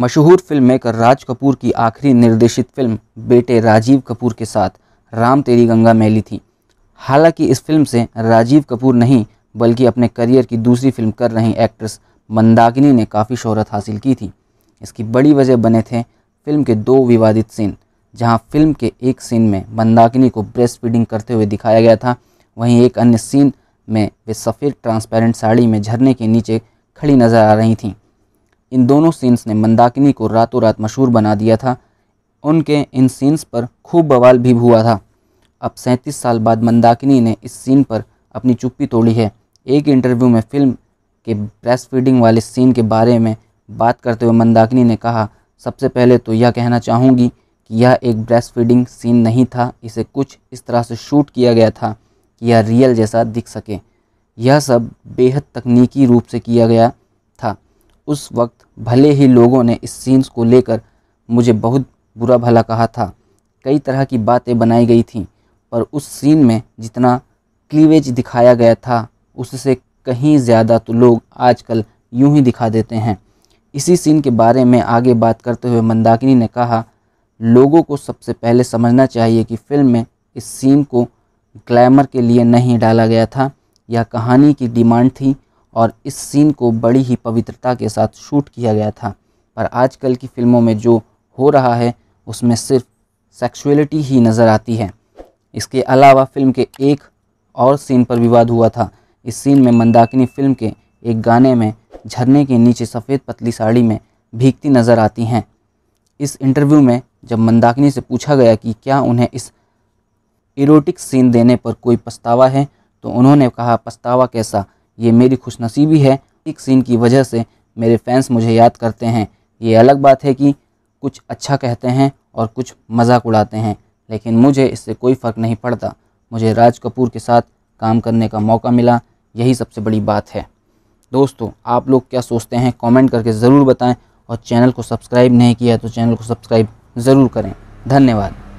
मशहूर film maker राज कपूर की आखिरी निर्देशित फिल्म बेटे राजीव कपूर के साथ राम तेरी गंगा मैली थी हालांकि इस फिल्म से राजीव कपूर नहीं बल्कि अपने करियर की दूसरी फिल्म कर रही एक्ट्रेस मंदाकिनी ने काफ़ी शोहरत हासिल की थी इसकी बड़ी वजह बने थे फिल्म के दो विवादित सीन जहां फिल्म के एक सीन में मंदाकिनी को ब्रेस्ट फीडिंग करते हुए दिखाया गया था वहीं एक अन्य सीन में वे सफ़ेद ट्रांसपेरेंट साड़ी में झरने के नीचे खड़ी नजर आ रही थीं इन दोनों सीन्स ने मंदाकिनी को रातों रात मशहूर बना दिया था उनके इन सीन्स पर खूब बवाल भी हुआ था अब सैंतीस साल बाद मंदाकिनी ने इस सीन पर अपनी चुप्पी तोड़ी है एक इंटरव्यू में फिल्म के ब्रेस्ट फीडिंग वाले सीन के बारे में बात करते हुए मंदाकिनी ने कहा सबसे पहले तो यह कहना चाहूँगी कि यह एक ब्रेस्ट फीडिंग सीन नहीं था इसे कुछ इस तरह से शूट किया गया था कि यह रियल जैसा दिख सके यह सब बेहद तकनीकी रूप से किया गया उस वक्त भले ही लोगों ने इस सीन्स को लेकर मुझे बहुत बुरा भला कहा था कई तरह की बातें बनाई गई थीं पर उस सीन में जितना क्लीवेज दिखाया गया था उससे कहीं ज़्यादा तो लोग आजकल यूं ही दिखा देते हैं इसी सीन के बारे में आगे बात करते हुए मंदाकिनी ने कहा लोगों को सबसे पहले समझना चाहिए कि फिल्म में इस सीन को ग्लैमर के लिए नहीं डाला गया था यह कहानी की डिमांड थी और इस सीन को बड़ी ही पवित्रता के साथ शूट किया गया था पर आजकल की फ़िल्मों में जो हो रहा है उसमें सिर्फ सेक्सुअलिटी ही नज़र आती है इसके अलावा फिल्म के एक और सीन पर विवाद हुआ था इस सीन में मंदाकिनी फिल्म के एक गाने में झरने के नीचे सफ़ेद पतली साड़ी में भीगती नज़र आती हैं इस इंटरव्यू में जब मंदाकिनी से पूछा गया कि क्या उन्हें इस इरोटिक सीन देने पर कोई पछतावा है तो उन्होंने कहा पछतावा कैसा ये मेरी खुशनसीबी है एक सीन की वजह से मेरे फैंस मुझे याद करते हैं ये अलग बात है कि कुछ अच्छा कहते हैं और कुछ मजाक उड़ाते हैं लेकिन मुझे इससे कोई फ़र्क नहीं पड़ता मुझे राज कपूर के साथ काम करने का मौका मिला यही सबसे बड़ी बात है दोस्तों आप लोग क्या सोचते हैं कमेंट करके ज़रूर बताएं और चैनल को सब्सक्राइब नहीं किया तो चैनल को सब्सक्राइब ज़रूर करें धन्यवाद